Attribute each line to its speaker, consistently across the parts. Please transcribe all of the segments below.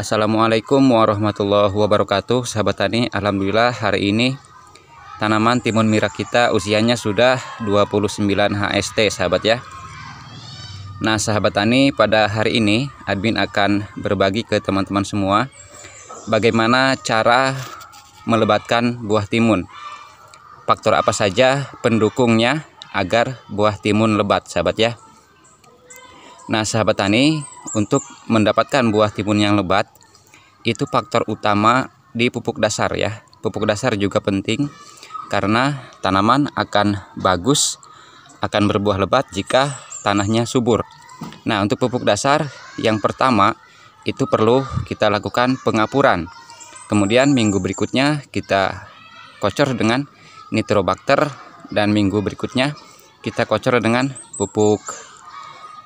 Speaker 1: Assalamualaikum warahmatullahi wabarakatuh Sahabat tani Alhamdulillah hari ini Tanaman timun mira kita usianya sudah 29 HST sahabat ya Nah sahabat tani pada hari ini Admin akan berbagi ke teman-teman semua Bagaimana cara melebatkan buah timun Faktor apa saja pendukungnya agar buah timun lebat sahabat ya Nah sahabat tani untuk mendapatkan buah timun yang lebat itu faktor utama di pupuk dasar ya pupuk dasar juga penting karena tanaman akan bagus akan berbuah lebat jika tanahnya subur Nah untuk pupuk dasar yang pertama itu perlu kita lakukan pengapuran kemudian minggu berikutnya kita kocor dengan nitrobakter dan minggu berikutnya kita kocor dengan pupuk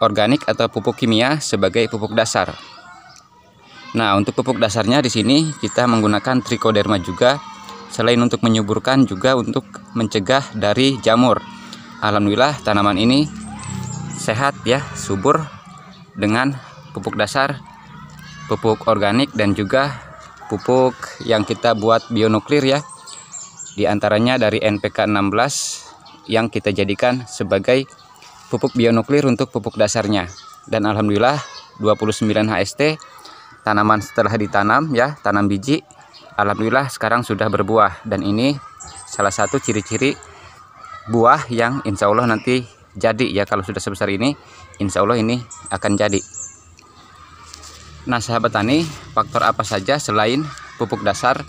Speaker 1: organik atau pupuk kimia sebagai pupuk dasar. Nah, untuk pupuk dasarnya di sini kita menggunakan trichoderma juga selain untuk menyuburkan juga untuk mencegah dari jamur. Alhamdulillah tanaman ini sehat ya, subur dengan pupuk dasar, pupuk organik dan juga pupuk yang kita buat bionuklir ya. Di antaranya dari NPK 16 yang kita jadikan sebagai pupuk bionuklir untuk pupuk dasarnya dan alhamdulillah 29 HST tanaman setelah ditanam ya tanam biji alhamdulillah sekarang sudah berbuah dan ini salah satu ciri-ciri buah yang insya Allah nanti jadi ya kalau sudah sebesar ini insya Allah ini akan jadi nah sahabat tani faktor apa saja selain pupuk dasar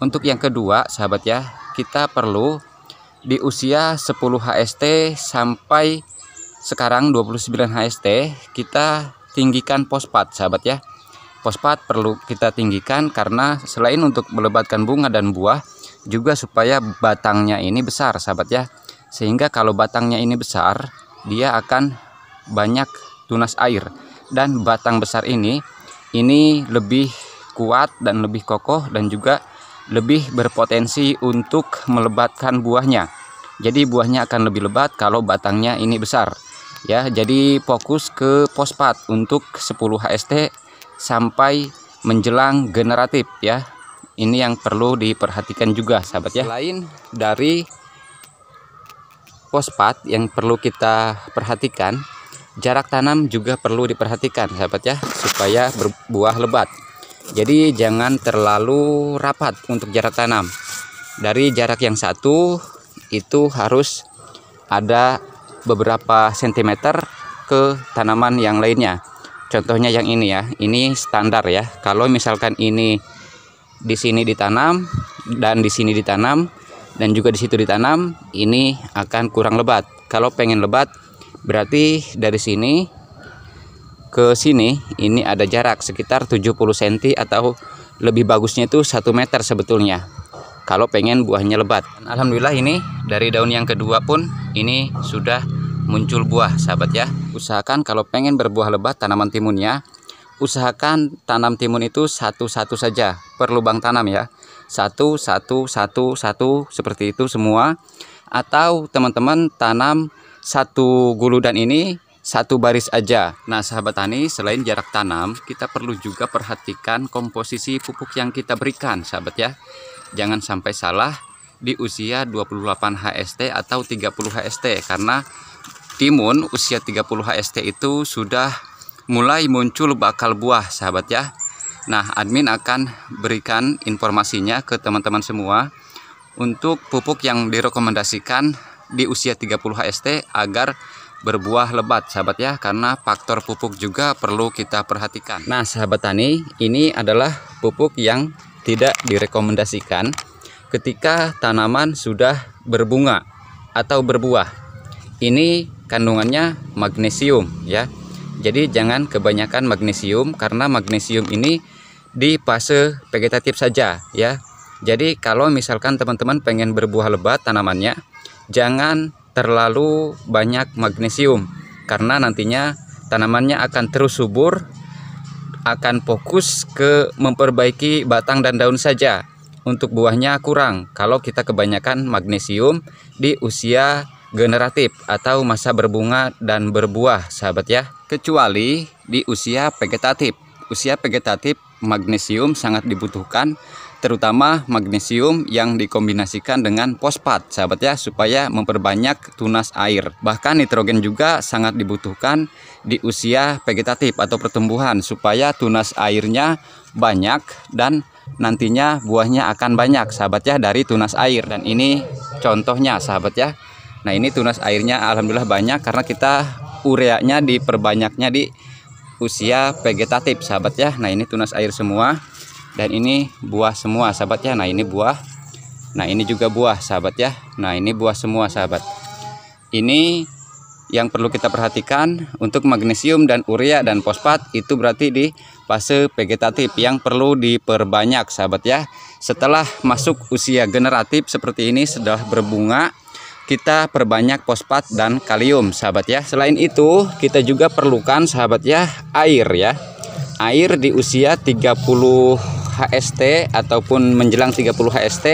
Speaker 1: untuk yang kedua sahabat ya kita perlu di usia 10 HST sampai sekarang 29 HST kita tinggikan pospat sahabat ya pospat perlu kita tinggikan karena selain untuk melebatkan bunga dan buah juga supaya batangnya ini besar sahabat ya sehingga kalau batangnya ini besar dia akan banyak tunas air dan batang besar ini ini lebih kuat dan lebih kokoh dan juga lebih berpotensi untuk melebatkan buahnya jadi buahnya akan lebih lebat kalau batangnya ini besar ya jadi fokus ke pospat untuk 10 HST sampai menjelang generatif ya ini yang perlu diperhatikan juga sahabat ya lain dari pospat yang perlu kita perhatikan jarak tanam juga perlu diperhatikan sahabat ya supaya berbuah lebat jadi jangan terlalu rapat untuk jarak tanam dari jarak yang satu itu harus ada beberapa sentimeter ke tanaman yang lainnya contohnya yang ini ya ini standar ya kalau misalkan ini di sini ditanam dan di sini ditanam dan juga di situ ditanam ini akan kurang lebat kalau pengen lebat berarti dari sini ke sini ini ada jarak sekitar 70 cm atau lebih bagusnya itu 1 meter sebetulnya kalau pengen buahnya lebat Dan Alhamdulillah ini dari daun yang kedua pun ini sudah muncul buah sahabat ya usahakan kalau pengen berbuah lebat tanaman timunnya usahakan tanam timun itu satu-satu saja per lubang tanam ya satu satu satu satu seperti itu semua atau teman-teman tanam satu guludan ini satu baris aja. Nah, sahabat tani, selain jarak tanam, kita perlu juga perhatikan komposisi pupuk yang kita berikan, sahabat ya jangan sampai salah di usia 28 HST atau 30 HST karena timun usia 30 HST itu sudah mulai muncul bakal buah sahabat ya Nah admin akan berikan informasinya ke teman-teman semua untuk pupuk yang direkomendasikan di usia 30 HST agar berbuah lebat sahabat ya karena faktor pupuk juga perlu kita perhatikan nah sahabat tani ini adalah pupuk yang tidak direkomendasikan ketika tanaman sudah berbunga atau berbuah. Ini kandungannya magnesium ya. Jadi jangan kebanyakan magnesium karena magnesium ini di fase vegetatif saja ya. Jadi kalau misalkan teman-teman pengen berbuah lebat tanamannya, jangan terlalu banyak magnesium karena nantinya tanamannya akan terus subur akan fokus ke memperbaiki batang dan daun saja. Untuk buahnya kurang kalau kita kebanyakan magnesium di usia generatif atau masa berbunga dan berbuah, sahabat ya. Kecuali di usia vegetatif. Usia vegetatif magnesium sangat dibutuhkan terutama magnesium yang dikombinasikan dengan fosfat sahabat ya supaya memperbanyak tunas air bahkan nitrogen juga sangat dibutuhkan di usia vegetatif atau pertumbuhan supaya tunas airnya banyak dan nantinya buahnya akan banyak sahabat ya dari tunas air dan ini contohnya sahabat ya nah ini tunas airnya alhamdulillah banyak karena kita ureanya diperbanyaknya di usia vegetatif sahabat ya nah ini tunas air semua dan ini buah semua sahabat ya nah ini buah nah ini juga buah sahabat ya nah ini buah semua sahabat ini yang perlu kita perhatikan untuk magnesium dan urea dan fosfat itu berarti di fase vegetatif yang perlu diperbanyak sahabat ya setelah masuk usia generatif seperti ini sudah berbunga kita perbanyak fosfat dan kalium sahabat ya selain itu kita juga perlukan sahabat ya air ya air di usia 30 HST ataupun menjelang 30 HST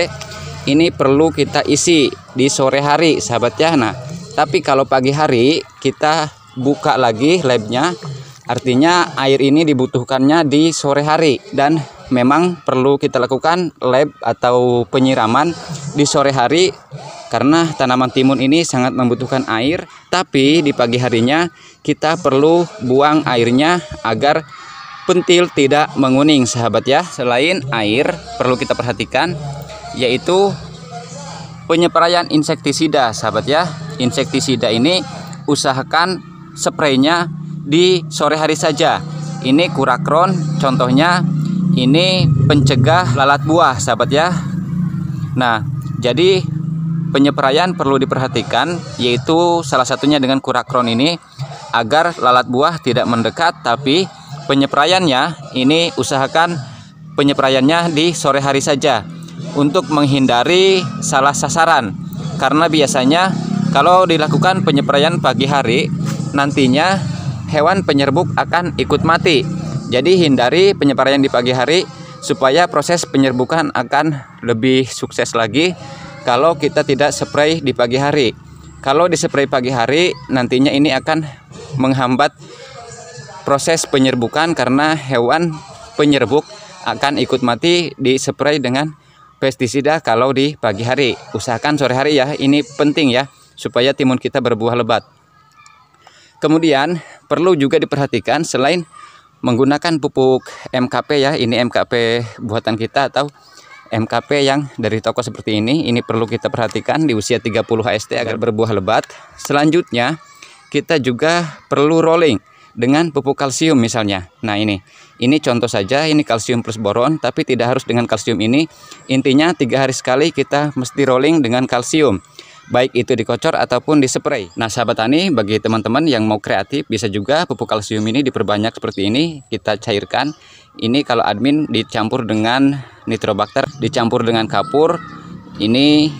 Speaker 1: ini perlu kita isi di sore hari sahabat ya nah tapi kalau pagi hari kita buka lagi labnya artinya air ini dibutuhkannya di sore hari dan memang perlu kita lakukan lab atau penyiraman di sore hari karena tanaman timun ini sangat membutuhkan air tapi di pagi harinya kita perlu buang airnya agar pentil tidak menguning sahabat ya selain air perlu kita perhatikan yaitu penyeprayan insektisida sahabat ya insektisida ini usahakan spraynya di sore hari saja ini kurakron contohnya ini pencegah lalat buah sahabat ya nah jadi penyeprayan perlu diperhatikan yaitu salah satunya dengan kurakron ini agar lalat buah tidak mendekat tapi penyepraiannya ini usahakan penyepraiannya di sore hari saja untuk menghindari salah sasaran karena biasanya kalau dilakukan penyepraian pagi hari nantinya hewan penyerbuk akan ikut mati jadi hindari penyepraian di pagi hari supaya proses penyerbukan akan lebih sukses lagi kalau kita tidak spray di pagi hari kalau di spray pagi hari nantinya ini akan menghambat proses penyerbukan karena hewan penyerbuk akan ikut mati dispray dengan pestisida kalau di pagi hari. Usahakan sore hari ya, ini penting ya supaya timun kita berbuah lebat. Kemudian perlu juga diperhatikan selain menggunakan pupuk MKP ya, ini MKP buatan kita atau MKP yang dari toko seperti ini, ini perlu kita perhatikan di usia 30 HST agar berbuah lebat. Selanjutnya, kita juga perlu rolling dengan pupuk kalsium misalnya. Nah ini, ini contoh saja ini kalsium plus boron tapi tidak harus dengan kalsium ini. Intinya tiga hari sekali kita mesti rolling dengan kalsium baik itu dikocor ataupun dispray. Nah, sahabat tani, bagi teman-teman yang mau kreatif bisa juga pupuk kalsium ini diperbanyak seperti ini, kita cairkan. Ini kalau admin dicampur dengan nitrobakter, dicampur dengan kapur. Ini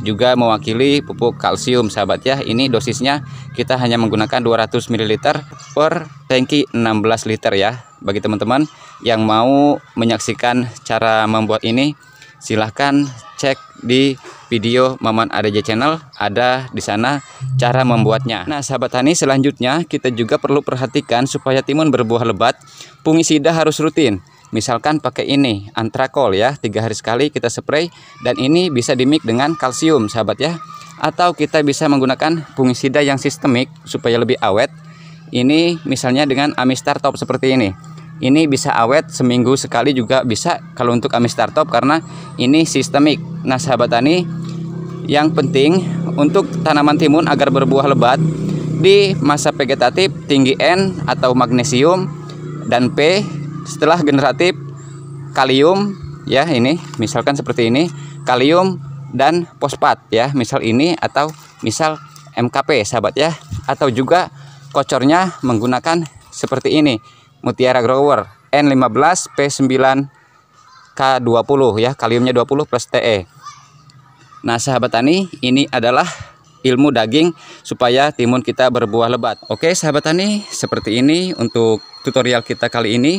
Speaker 1: juga mewakili pupuk kalsium sahabat ya ini dosisnya kita hanya menggunakan 200 ml per tangki 16 liter ya bagi teman-teman yang mau menyaksikan cara membuat ini silahkan cek di video Maman ADJ channel ada di sana cara membuatnya nah sahabat tani selanjutnya kita juga perlu perhatikan supaya timun berbuah lebat fungisida harus rutin Misalkan pakai ini, antrakol ya, tiga hari sekali kita spray dan ini bisa dimik dengan kalsium, sahabat ya. Atau kita bisa menggunakan fungisida yang sistemik supaya lebih awet. Ini misalnya dengan Amistar Top seperti ini. Ini bisa awet seminggu sekali juga bisa kalau untuk Amistar Top karena ini sistemik. Nah, sahabat tani, yang penting untuk tanaman timun agar berbuah lebat di masa vegetatif tinggi N atau magnesium dan P setelah generatif kalium ya ini misalkan seperti ini kalium dan fosfat ya misal ini atau misal MKP sahabat ya atau juga kocornya menggunakan seperti ini mutiara grower N15 P9 K20 ya kaliumnya 20 plus TE nah sahabat tani ini adalah ilmu daging supaya timun kita berbuah lebat oke sahabat tani seperti ini untuk tutorial kita kali ini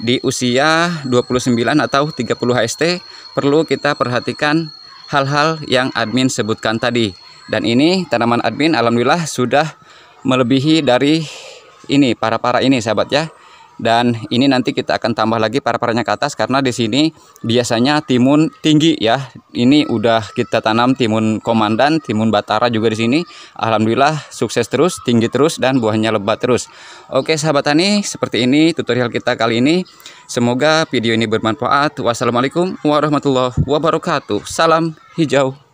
Speaker 1: di usia 29 atau 30 HST perlu kita perhatikan hal-hal yang admin sebutkan tadi. Dan ini tanaman admin alhamdulillah sudah melebihi dari ini para-para ini sahabat ya dan ini nanti kita akan tambah lagi para-paranya ke atas karena di sini biasanya timun tinggi ya ini udah kita tanam timun komandan timun batara juga di sini Alhamdulillah sukses terus tinggi terus dan buahnya lebat terus Oke sahabat tani seperti ini tutorial kita kali ini semoga video ini bermanfaat Wassalamualaikum warahmatullahi wabarakatuh Salam hijau